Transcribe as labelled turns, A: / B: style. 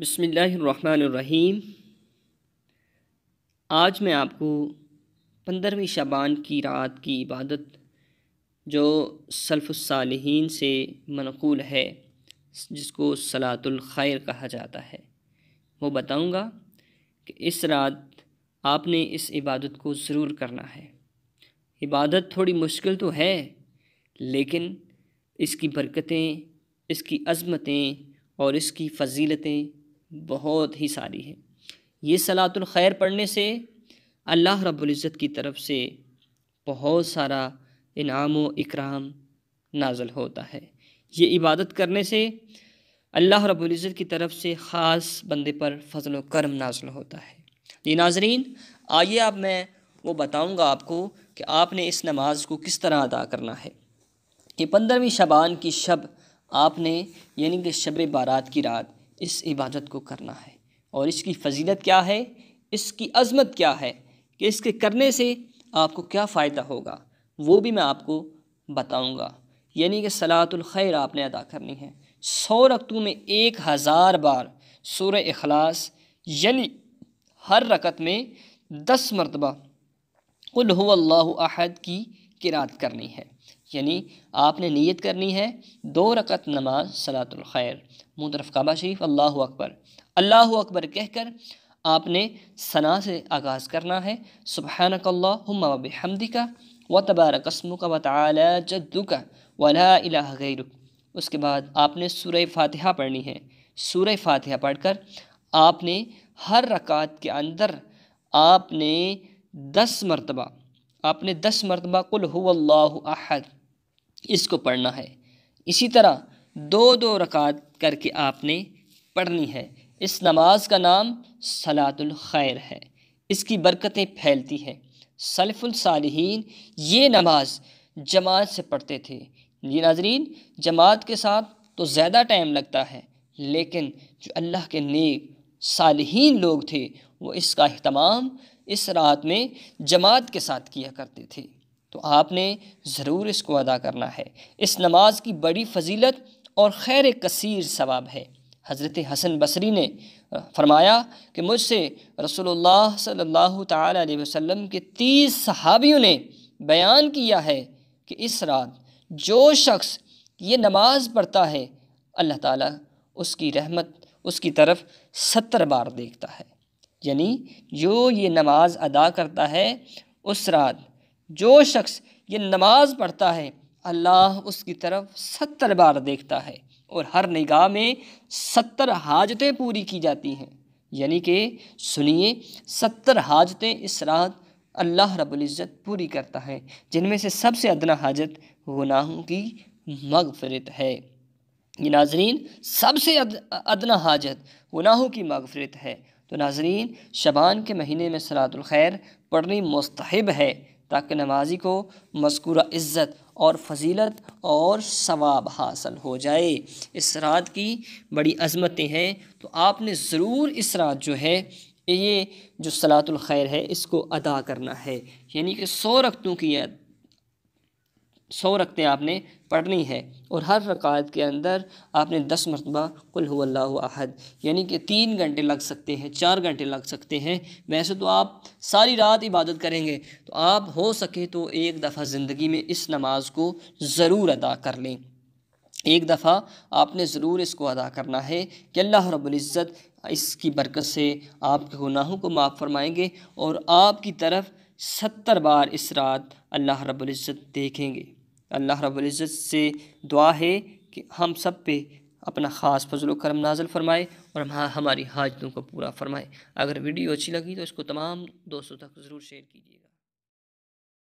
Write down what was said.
A: बसमीम आज मैं आपको पंद्रहवीं शबान की रात की इबादत जो सल्फ़ालहन से मनकूल है जिसको सलातुल खैर कहा जाता है वो बताऊंगा कि इस रात आपने इस इबादत को ज़रूर करना है इबादत थोड़ी मुश्किल तो है लेकिन इसकी बरकतें इसकी अज़मतें और इसकी फ़जीलतें बहुत ही सारी है ये सलातुल खैर पढ़ने से अल्लाह रब्बुल इज़्ज़त की तरफ से बहुत सारा इनाम व इकराम नाजल होता है ये इबादत करने से अल्लाह रब्बुल इज़्ज़त की तरफ से ख़ास बंदे पर फजल करम नाजल होता है ये नाजरीन आइए अब मैं वो बताऊंगा आपको कि आपने इस नमाज को किस तरह अदा करना है कि पंद्रहवीं शबान की शब आपने यानी कि शब बारात की रात इस इबादत को करना है और इसकी फजीलत क्या है इसकी अजमत क्या है कि इसके करने से आपको क्या फ़ायदा होगा वो भी मैं आपको बताऊंगा यानी कि सलातुलखैर आपने अदा करनी है सौ रकतों में एक हज़ार बार सूर अखलास यानी हर रकत में दस मरतबा अल्लाह अहद की किरात करनी है यानी आपने नीयत करनी है दो रकत नमाज सलातुल खैर मुँह काबा शरीफ अल्लाह अकबर अल्लाह अकबर कहकर आपने सना से आगाज़ करना है सुबहानकल्लाबहमदी का व तबारकस्म का व तद्दू का वला गैर उसके बाद आपने सूर्य फातिहा पढ़नी है सूर्य फातिहा पढ़कर आपने हर रकात के अंदर आपने दस मरतबा आपने दस मरतबा कुल अहद इसको पढ़ना है इसी तरह दो दो रकात करके आपने पढ़नी है इस नमाज का नाम सलातुल खैर है इसकी बरकतें फैलती हैं सलफ़ुलसालहीन ये नमाज जमात से पढ़ते थे ये नाजरीन जमात के साथ तो ज़्यादा टाइम लगता है लेकिन जो अल्लाह के नेक सालहीन लोग थे वो इसका अहतमाम इस रात में जमात के साथ किया करते थे तो आपने ज़रूर इसको अदा करना है इस नमाज की बड़ी फजीलत और खैर कसीर सवाब है हज़रत हसन बसरी ने फरमाया कि मुझसे रसोल्ला सल्ला अलैहि के तीस सहाबियों ने बयान किया है कि इस रात जो शख्स ये नमाज पढ़ता है अल्लाह ताला उसकी रहमत उसकी तरफ सत्तर बार देखता है यानी जो ये नमाज अदा करता है उस रात जो शख्स ये नमाज पढ़ता है अल्लाह उसकी तरफ सत्तर बार देखता है और हर निगाह में सत्तर हाजतें पूरी की जाती हैं यानी कि सुनिए सत्तर हाजतें इस रात अल्लाह रब्ज़त पूरी करता है जिनमें से सबसे अदना हाजत गुनाहों की मगफरत है ये नाजरीन सबसे अदना हाजत गुनाहों की मगफरत है तो नाजरीन शबान के महीने में सलातुल खैर पढ़नी मुस्तहब है ताकि नमाजी को मस्कूर इज़्ज़त और फजीलत और सवाब हासिल हो जाए इस रात की बड़ी अजमतें हैं तो आपने ज़रूर इस रात जो है ये जो सलातुल खैर है इसको अदा करना है यानी कि सौ रक्तों की सौ रखते आपने पढ़नी है और हर रकात के अंदर आपने दस मरतबा कुल अहद यानी कि तीन घंटे लग सकते हैं चार घंटे लग सकते हैं वैसे तो आप सारी रात इबादत करेंगे तो आप हो सके तो एक दफ़ा ज़िंदगी में इस नमाज को ज़रूर अदा कर लें एक दफ़ा आपने ज़रूर इसको अदा करना है कि अल्लाह रबुल्ज़त इसकी बरकत से आपके गुनाहों को माफ़ फरमाएंगे और आपकी तरफ़ सत्तर बार इस रात अल्लाह रब्ज़त देखेंगे अल्लाह रबुल्ज़त से दुआ है कि हम सब पे अपना ख़ास फजल करम नाजल फ़रमाए और हम हमारी हाजतों को पूरा फ़रमाए अगर वीडियो अच्छी लगी तो इसको तमाम दोस्तों तक ज़रूर शेयर कीजिएगा